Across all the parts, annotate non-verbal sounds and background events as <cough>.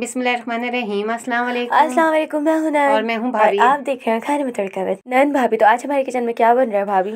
बिस्मिल्लाहिर्रहमानिर्रहीम अस्सलाम वालेकुम अस्सलाम वालेकुम मैं हूं और मैं हूं भाभी आप देख रहे हैं खाने में तड़का विद नन भाभी तो आज हमारे किचन में क्या बन रहा है भाभी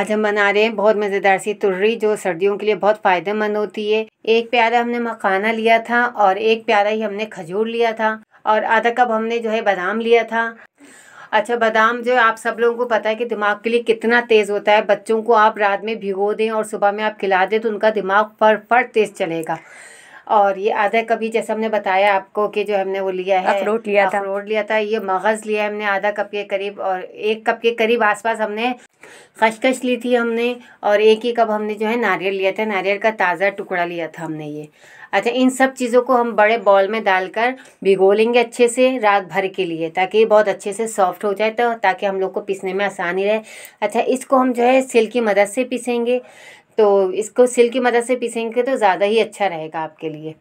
आज हम बना रहे हैं बहुत मज़ेदार सी तुर्री जो सर्दियों के लिए बहुत फ़ायदेमंद होती है एक प्याला हमने मखाना लिया था और एक प्याला ही हमने खजूर लिया था और आधा कप हमने जो है बादाम लिया था अच्छा बादाम जो आप सब लोगों को पता है कि दिमाग के लिए कितना तेज़ होता है बच्चों को आप रात में भिगो दें और सुबह में आप खिला दें तो उनका दिमाग फर फर तेज़ चलेगा और ये आधा कप ये जैसे हमने बताया आपको कि जो हमने वो लिया है अखरोट लिया था अखरोट लिया था ये मगज़ लिया हमने आधा कप के करीब और एक कप के करीब आसपास हमने खशखश ली थी हमने और एक ही कप हमने जो है नारियल लिया था नारियल का ताज़ा टुकड़ा लिया था हमने ये अच्छा इन सब चीज़ों को हम बड़े बॉल में डालकर भिगो लेंगे अच्छे से रात भर के लिए ताकि ये बहुत अच्छे से सॉफ्ट हो जाए तो ताकि हम लोग को पीसने में आसानी रहे अच्छा इसको हम जो है सिल की मदद से पीसेंगे तो इसको सिल की मदद से पीसेंगे तो ज़्यादा ही अच्छा रहेगा आपके लिए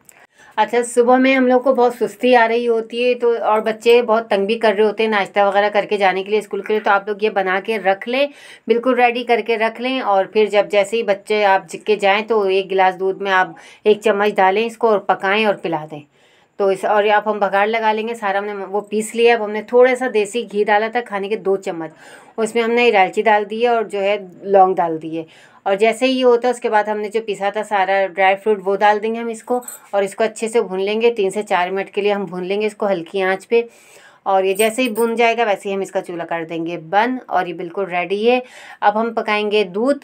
अच्छा सुबह में हम लोग को बहुत सुस्ती आ रही होती है तो और बच्चे बहुत तंग भी कर रहे होते हैं नाश्ता वगैरह करके जाने के लिए स्कूल के लिए तो आप लोग ये बना के रख लें बिल्कुल रेडी करके रख लें और फिर जब जैसे ही बच्चे आप जिक्के जाएँ तो एक गिलास दूध में आप एक चम्मच डालें इसको और पकाएँ और पिला दें तो इस और अब हम बघाड़ लगा लेंगे सारा हमने वो पीस लिया अब हमने थोड़ा सा देसी घी डाला था खाने के दो चम्मच उसमें हमने इलायची डाल दी है और जो है लौंग डाल दिए और जैसे ही ये होता है उसके बाद हमने जो पिसा था सारा ड्राई फ्रूट वो डाल देंगे हम इसको और इसको अच्छे से भून लेंगे तीन से चार मिनट के लिए हम भून लेंगे इसको हल्की आँच पर और ये जैसे ही भुन जाएगा वैसे ही हम इसका चूल्हा कर देंगे बंद और ये बिल्कुल रेडी है अब हम पकाएंगे दूध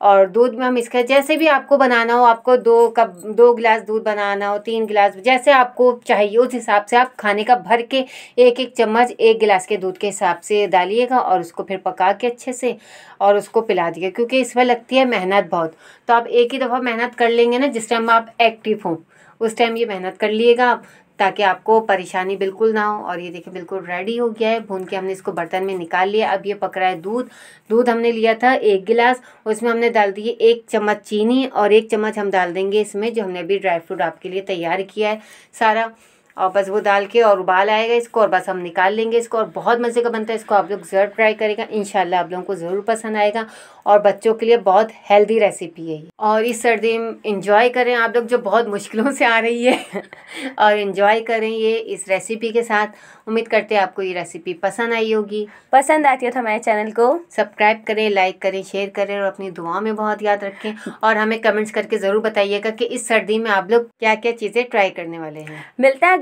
और दूध में हम इसका जैसे भी आपको बनाना हो आपको दो कप दो गिलास दूध बनाना हो तीन गिलास जैसे आपको चाहिए उस हिसाब से आप खाने का भर के एक एक चम्मच एक गिलास के दूध के हिसाब से डालिएगा और उसको फिर पका के अच्छे से और उसको पिला दिए क्योंकि इसमें लगती है मेहनत बहुत तो आप एक ही दफ़ा मेहनत कर लेंगे ना जिस टाइम आप एक्टिव हों उस टाइम ये मेहनत कर लिएगा आप ताकि आपको परेशानी बिल्कुल ना हो और ये देखिए बिल्कुल रेडी हो गया है भून के हमने इसको बर्तन में निकाल लिया अब ये पकड़ा है दूध दूध हमने लिया था एक गिलास उसमें हमने डाल दिए एक चम्मच चीनी और एक चम्मच हम डाल देंगे इसमें जो हमने अभी ड्राई फ्रूट आपके लिए तैयार किया है सारा और बस वो डाल के और उबाल आएगा इसको और बस हम निकाल लेंगे इसको और बहुत मज़े का बनता है इसको आप लोग ज़रूर ट्राई करेगा इन आप लोगों को ज़रूर पसंद आएगा और बच्चों के लिए बहुत हेल्दी रेसिपी है और इस सर्दी में इंजॉय करें आप लोग जो बहुत मुश्किलों से आ रही है <laughs> और इन्जॉय करें ये इस रेसिपी के साथ उम्मीद करते हैं आपको ये रेसिपी पसंद आई होगी पसंद आती है तो हमारे चैनल को सब्सक्राइब करें लाइक करें शेयर करें और अपनी दुआ में बहुत याद रखें और हमें कमेंट्स करके ज़रूर बताइएगा कि इस सर्दी में आप लोग क्या क्या चीज़ें ट्राई करने वाले हैं मिलता है